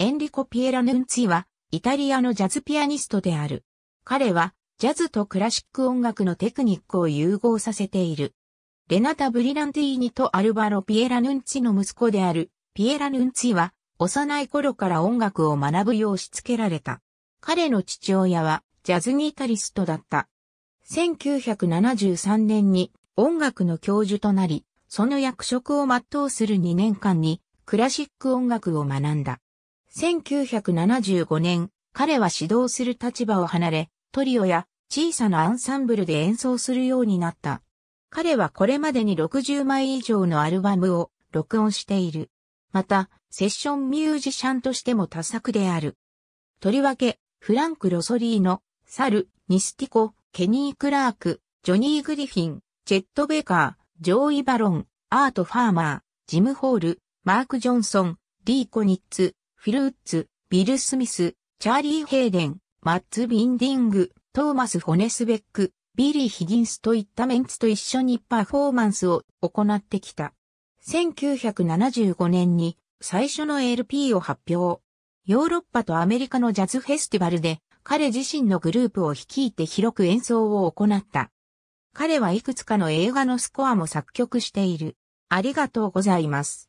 エンリコ・ピエラ・ヌンツィは、イタリアのジャズピアニストである。彼は、ジャズとクラシック音楽のテクニックを融合させている。レナタ・ブリランティーニとアルバロ・ピエラ・ヌンツィの息子である、ピエラ・ヌンツィは、幼い頃から音楽を学ぶようしつけられた。彼の父親は、ジャズギタリストだった。1973年に音楽の教授となり、その役職を全うする2年間にクラシック音楽を学んだ。1975年、彼は指導する立場を離れ、トリオや小さなアンサンブルで演奏するようになった。彼はこれまでに60枚以上のアルバムを録音している。また、セッションミュージシャンとしても多作である。とりわけ、フランク・ロソリーノ、サル、ニスティコ、ケニー・クラーク、ジョニー・グリフィン、チェット・ベーカー、ジョーイ・バロン、アート・ファーマー、ジム・ホール、マーク・ジョンソン、リー・コニッツ、フィルウッズ、ビル・スミス、チャーリー・ヘイデン、マッツ・ビンディング、トーマス・ホネスベック、ビリー・ヒギンスといったメンツと一緒にパフォーマンスを行ってきた。1975年に最初の LP を発表。ヨーロッパとアメリカのジャズフェスティバルで彼自身のグループを率いて広く演奏を行った。彼はいくつかの映画のスコアも作曲している。ありがとうございます。